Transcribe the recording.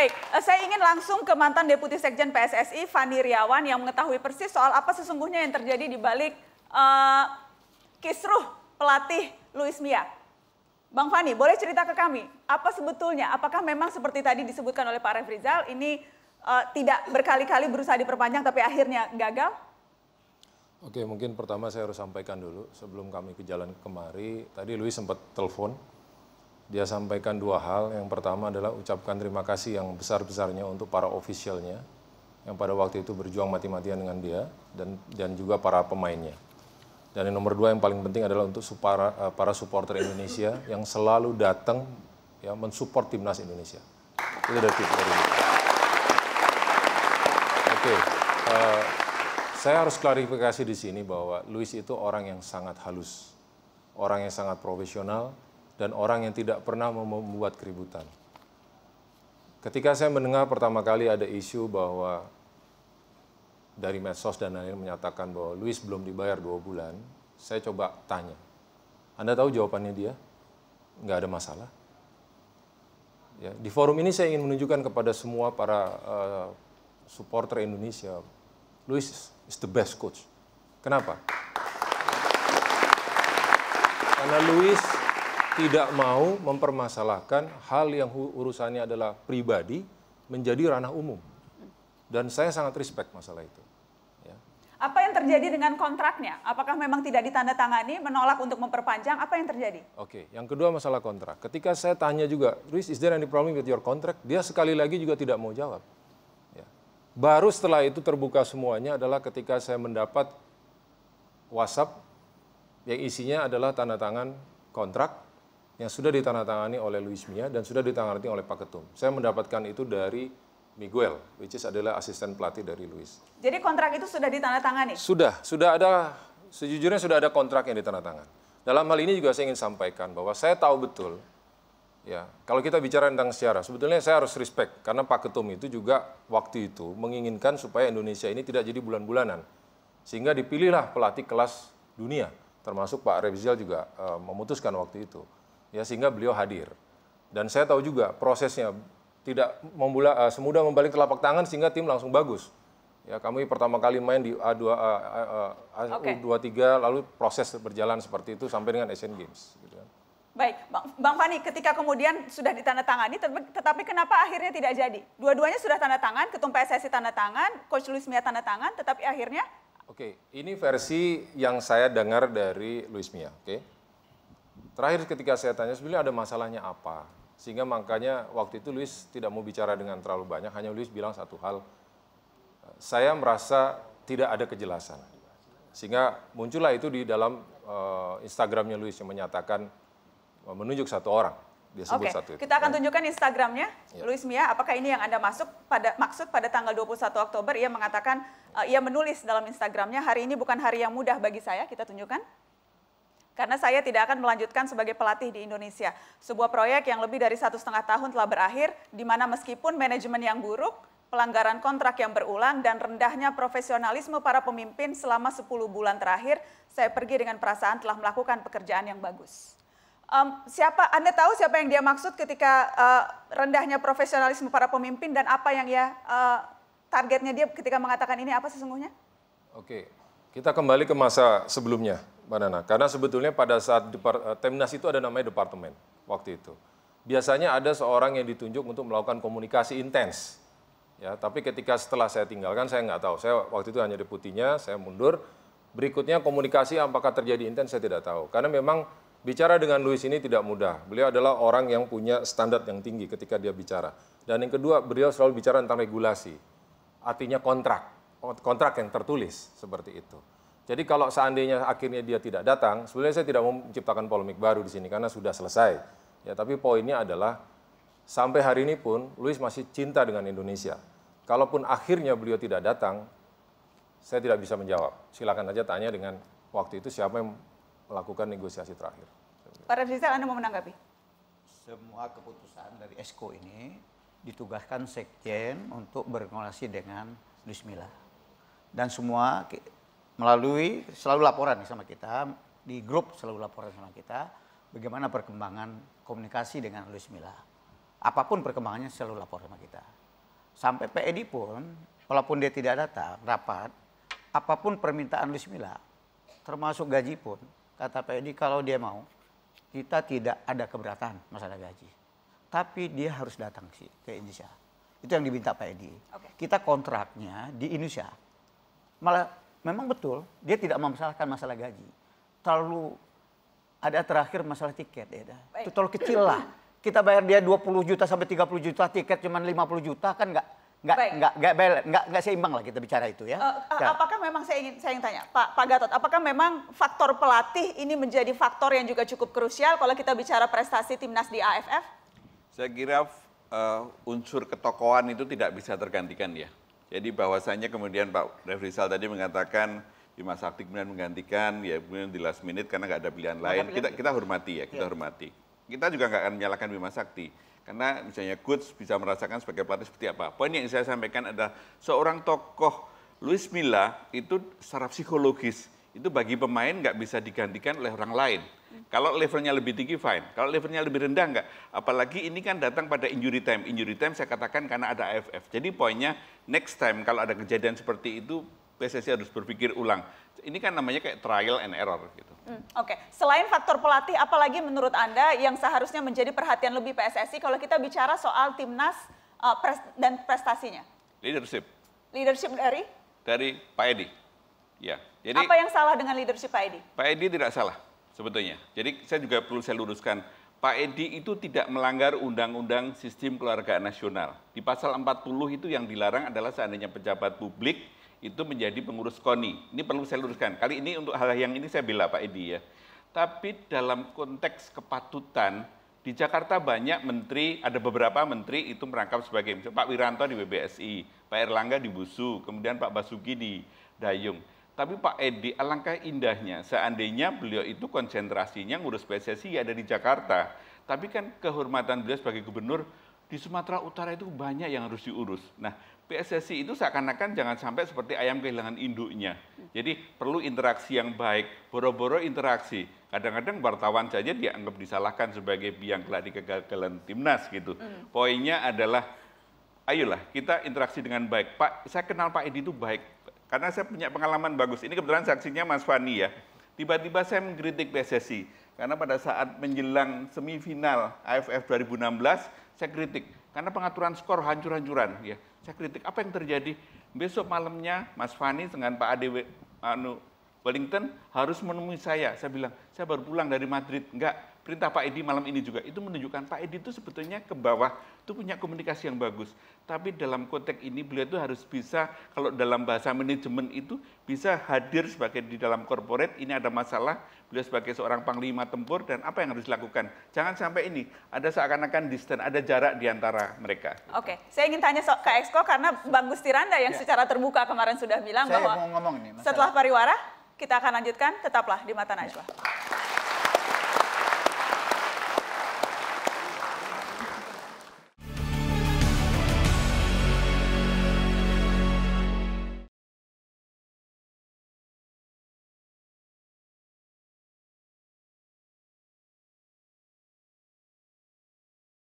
Baik, eh, saya ingin langsung ke mantan Deputi Sekjen PSSI Fani Riawan yang mengetahui persis soal apa sesungguhnya yang terjadi di balik uh, kisruh pelatih Luis Mia. Bang Fani, boleh cerita ke kami, apa sebetulnya, apakah memang seperti tadi disebutkan oleh Pak Refrizal, ini uh, tidak berkali-kali berusaha diperpanjang tapi akhirnya gagal? Oke, mungkin pertama saya harus sampaikan dulu, sebelum kami ke jalan kemari, tadi Luis sempat telepon, dia sampaikan dua hal. Yang pertama adalah ucapkan terima kasih yang besar-besarnya untuk para ofisialnya yang pada waktu itu berjuang mati-matian dengan dia dan dan juga para pemainnya. Dan yang nomor dua yang paling penting adalah untuk supara, eh, para supporter Indonesia yang selalu datang ya mensupport timnas Indonesia. Itu dari Oke, okay. uh, eh, saya harus klarifikasi di sini bahwa Luis itu orang yang sangat halus, orang yang sangat profesional, dan orang yang tidak pernah membuat keributan. Ketika saya mendengar pertama kali ada isu bahwa dari medsos dan lain-lain menyatakan bahwa Luis belum dibayar dua bulan, saya coba tanya. Anda tahu jawabannya dia? Nggak ada masalah. Ya, di forum ini saya ingin menunjukkan kepada semua para uh, supporter Indonesia, Luis is the best coach. Kenapa? Karena Luis tidak mau mempermasalahkan hal yang urusannya adalah pribadi menjadi ranah umum. Dan saya sangat respect masalah itu. Ya. Apa yang terjadi dengan kontraknya? Apakah memang tidak ditandatangani, menolak untuk memperpanjang? Apa yang terjadi? Oke, yang kedua masalah kontrak. Ketika saya tanya juga, Riz, is there any problem with your contract? Dia sekali lagi juga tidak mau jawab. Ya. Baru setelah itu terbuka semuanya adalah ketika saya mendapat WhatsApp yang isinya adalah tanda tangan kontrak yang sudah ditandatangani oleh Luis Mia dan sudah ditandatangani oleh Pak Ketum. Saya mendapatkan itu dari Miguel, which is adalah asisten pelatih dari Luis. Jadi kontrak itu sudah ditandatangani? Sudah, sudah ada, sejujurnya sudah ada kontrak yang ditandatangani. Dalam hal ini juga saya ingin sampaikan bahwa saya tahu betul, ya kalau kita bicara tentang sejarah, sebetulnya saya harus respect karena Pak Ketum itu juga waktu itu menginginkan supaya Indonesia ini tidak jadi bulan-bulanan, sehingga dipilihlah pelatih kelas dunia, termasuk Pak Rebizal juga uh, memutuskan waktu itu ya sehingga beliau hadir. Dan saya tahu juga prosesnya tidak membula, uh, semudah membalik telapak tangan sehingga tim langsung bagus. Ya, kami pertama kali main di A2 uh, uh, okay. U23 lalu proses berjalan seperti itu sampai dengan Asian Games gitu kan. Baik, Bang, Bang Fani, ketika kemudian sudah ditandatangani, tetapi kenapa akhirnya tidak jadi? Dua-duanya sudah tanda tangan, ketum PSSI tanda tangan, Coach Luis Mia tanda tangan, tetapi akhirnya? Oke, ini versi yang saya dengar dari Luis Mia, oke? Okay? Terakhir ketika saya tanya sebenarnya ada masalahnya apa? Sehingga makanya waktu itu Luis tidak mau bicara dengan terlalu banyak, hanya Luis bilang satu hal, saya merasa tidak ada kejelasan. Sehingga muncullah itu di dalam uh, Instagramnya Luis yang menyatakan uh, menunjuk satu orang. Dia sebut okay. satu itu. Kita akan tunjukkan Instagramnya ya. Luis Mia. Apakah ini yang Anda masuk pada maksud pada tanggal 21 Oktober ia mengatakan uh, ia menulis dalam Instagramnya hari ini bukan hari yang mudah bagi saya. Kita tunjukkan karena saya tidak akan melanjutkan sebagai pelatih di Indonesia. Sebuah proyek yang lebih dari satu setengah tahun telah berakhir, di mana meskipun manajemen yang buruk, pelanggaran kontrak yang berulang, dan rendahnya profesionalisme para pemimpin selama 10 bulan terakhir, saya pergi dengan perasaan telah melakukan pekerjaan yang bagus. Um, siapa Anda tahu siapa yang dia maksud ketika uh, rendahnya profesionalisme para pemimpin dan apa yang ya uh, targetnya dia ketika mengatakan ini apa sesungguhnya? Oke, kita kembali ke masa sebelumnya Mbak Karena sebetulnya pada saat timnas eh, Temnas itu ada namanya departemen waktu itu. Biasanya ada seorang yang ditunjuk untuk melakukan komunikasi intens. Ya, tapi ketika setelah saya tinggalkan, saya nggak tahu. Saya waktu itu hanya deputinya, saya mundur. Berikutnya komunikasi apakah terjadi intens, saya tidak tahu. Karena memang bicara dengan Luis ini tidak mudah. Beliau adalah orang yang punya standar yang tinggi ketika dia bicara. Dan yang kedua, beliau selalu bicara tentang regulasi. Artinya kontrak. Kontrak yang tertulis, seperti itu. Jadi kalau seandainya akhirnya dia tidak datang, sebenarnya saya tidak mau menciptakan polemik baru di sini karena sudah selesai. Ya, tapi poinnya adalah sampai hari ini pun Luis masih cinta dengan Indonesia. Kalaupun akhirnya beliau tidak datang, saya tidak bisa menjawab. Silakan aja tanya dengan waktu itu siapa yang melakukan negosiasi terakhir. Pak Rizal, Anda mau menanggapi? Semua keputusan dari Esko ini ditugaskan Sekjen untuk berkoordinasi dengan Luis Mila. Dan semua melalui selalu laporan sama kita di grup selalu laporan sama kita bagaimana perkembangan komunikasi dengan Luis Mila. Apapun perkembangannya selalu lapor sama kita. Sampai PED pun, walaupun dia tidak datang rapat, apapun permintaan Luis Mila, termasuk gaji pun, kata PED kalau dia mau, kita tidak ada keberatan masalah gaji. Tapi dia harus datang sih ke Indonesia. Itu yang diminta Pak Edi. Okay. Kita kontraknya di Indonesia. Malah memang betul dia tidak mempersalahkan masalah gaji. Terlalu ada terakhir masalah tiket ya. Itu terlalu kecil lah. Kita bayar dia 20 juta sampai 30 juta tiket cuman 50 juta kan nggak nggak nggak nggak nggak nggak seimbang lah kita bicara itu ya. uh, apakah memang saya ingin saya ingin tanya Pak Pak Gatot, apakah memang faktor pelatih ini menjadi faktor yang juga cukup krusial kalau kita bicara prestasi timnas di AFF? Saya kira uh, unsur ketokohan itu tidak bisa tergantikan ya. Jadi bahwasanya kemudian Pak Refrisal tadi mengatakan ya, masa Sakti kemudian menggantikan, ya kemudian di last minute karena nggak ada pilihan Maka lain. Pilihan. Kita kita hormati ya, kita ya. hormati. Kita juga nggak akan menyalahkan Bima Sakti. Karena misalnya Goods bisa merasakan sebagai pelatih seperti apa. Poin yang saya sampaikan adalah seorang tokoh Luis Milla itu secara psikologis itu bagi pemain nggak bisa digantikan oleh orang lain. Kalau levelnya lebih tinggi fine, kalau levelnya lebih rendah enggak. Apalagi ini kan datang pada injury time. Injury time saya katakan karena ada AFF. Jadi poinnya next time kalau ada kejadian seperti itu PSSI harus berpikir ulang. Ini kan namanya kayak trial and error gitu. Hmm, Oke, okay. selain faktor pelatih, apalagi menurut anda yang seharusnya menjadi perhatian lebih PSSI kalau kita bicara soal timnas uh, pres dan prestasinya? Leadership. Leadership dari? Dari Pak Edi. Ya. Jadi apa yang salah dengan leadership Pak Edi? Pak Edi tidak salah sebetulnya. Jadi saya juga perlu saya luruskan, Pak Edi itu tidak melanggar Undang-Undang Sistem Keluarga Nasional. Di pasal 40 itu yang dilarang adalah seandainya pejabat publik itu menjadi pengurus KONI. Ini perlu saya luruskan. Kali ini untuk hal yang ini saya bela Pak Edi ya. Tapi dalam konteks kepatutan, di Jakarta banyak menteri, ada beberapa menteri itu merangkap sebagai Pak Wiranto di WBSI, Pak Erlangga di Busu, kemudian Pak Basuki di Dayung tapi Pak Edi, alangkah indahnya seandainya beliau itu konsentrasinya ngurus PSSI ada di Jakarta. Tapi kan kehormatan beliau sebagai gubernur di Sumatera Utara itu banyak yang harus diurus. Nah, PSSI itu seakan-akan jangan sampai seperti ayam kehilangan induknya. Jadi perlu interaksi yang baik, boro-boro interaksi. Kadang-kadang wartawan saja dianggap disalahkan sebagai biang keladi kegagalan timnas gitu. Hmm. Poinnya adalah, ayolah kita interaksi dengan baik. Pak, saya kenal Pak Edi itu baik karena saya punya pengalaman bagus. Ini kebetulan saksinya Mas Fani ya. Tiba-tiba saya mengkritik PSSI. Karena pada saat menjelang semifinal AFF 2016, saya kritik. Karena pengaturan skor hancur-hancuran. ya Saya kritik, apa yang terjadi? Besok malamnya Mas Fani dengan Pak Ade anu, Wellington harus menemui saya. Saya bilang, saya baru pulang dari Madrid. Enggak, perintah Pak Edi malam ini juga. Itu menunjukkan Pak Edi itu sebetulnya ke bawah, itu punya komunikasi yang bagus. Tapi dalam konteks ini beliau itu harus bisa, kalau dalam bahasa manajemen itu, bisa hadir sebagai di dalam korporat, ini ada masalah, beliau sebagai seorang panglima tempur, dan apa yang harus dilakukan. Jangan sampai ini, ada seakan-akan distance, ada jarak di antara mereka. Oke, okay. saya ingin tanya so ke Exco, karena Bang Gusti Randa yang ya. secara terbuka kemarin sudah bilang saya bahwa... mau ngomong ini. Setelah pariwara, kita akan lanjutkan, tetaplah di Mata Najwa. Ya.